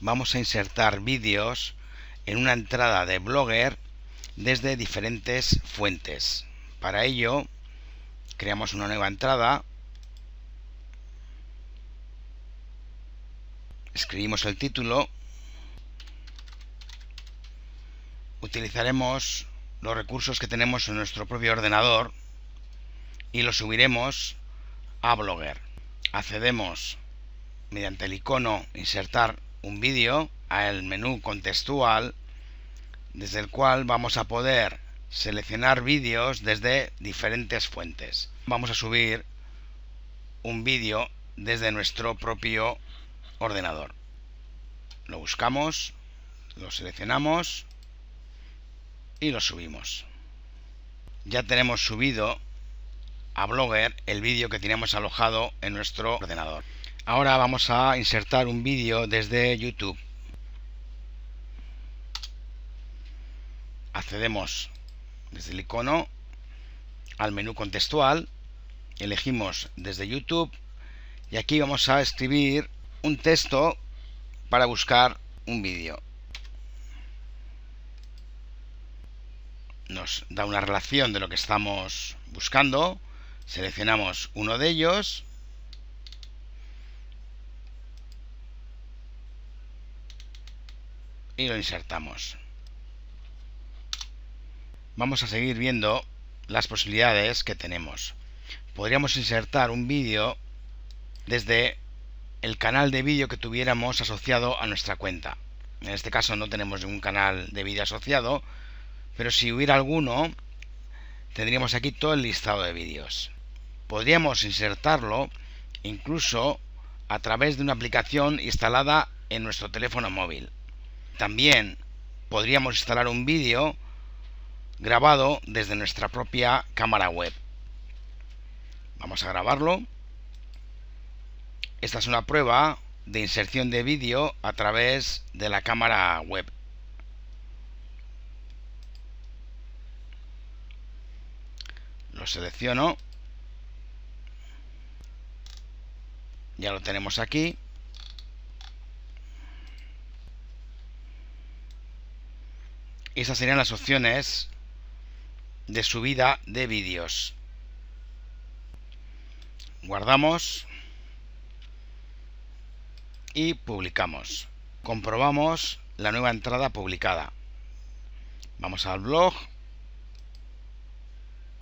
vamos a insertar vídeos en una entrada de Blogger desde diferentes fuentes. Para ello, creamos una nueva entrada, escribimos el título, utilizaremos los recursos que tenemos en nuestro propio ordenador y los subiremos a Blogger. Accedemos mediante el icono insertar un vídeo al menú contextual desde el cual vamos a poder seleccionar vídeos desde diferentes fuentes. Vamos a subir un vídeo desde nuestro propio ordenador. Lo buscamos, lo seleccionamos y lo subimos. Ya tenemos subido a Blogger el vídeo que tenemos alojado en nuestro ordenador. Ahora vamos a insertar un vídeo desde YouTube. Accedemos desde el icono al menú contextual, elegimos desde YouTube y aquí vamos a escribir un texto para buscar un vídeo. Nos da una relación de lo que estamos buscando, seleccionamos uno de ellos y lo insertamos. Vamos a seguir viendo las posibilidades que tenemos. Podríamos insertar un vídeo desde el canal de vídeo que tuviéramos asociado a nuestra cuenta. En este caso no tenemos ningún canal de vídeo asociado, pero si hubiera alguno, tendríamos aquí todo el listado de vídeos. Podríamos insertarlo incluso a través de una aplicación instalada en nuestro teléfono móvil. También podríamos instalar un vídeo grabado desde nuestra propia cámara web. Vamos a grabarlo. Esta es una prueba de inserción de vídeo a través de la cámara web. Lo selecciono. Ya lo tenemos aquí. Esas serían las opciones de subida de vídeos. Guardamos y publicamos. Comprobamos la nueva entrada publicada. Vamos al blog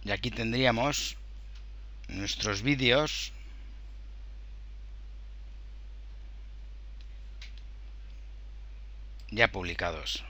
y aquí tendríamos nuestros vídeos ya publicados.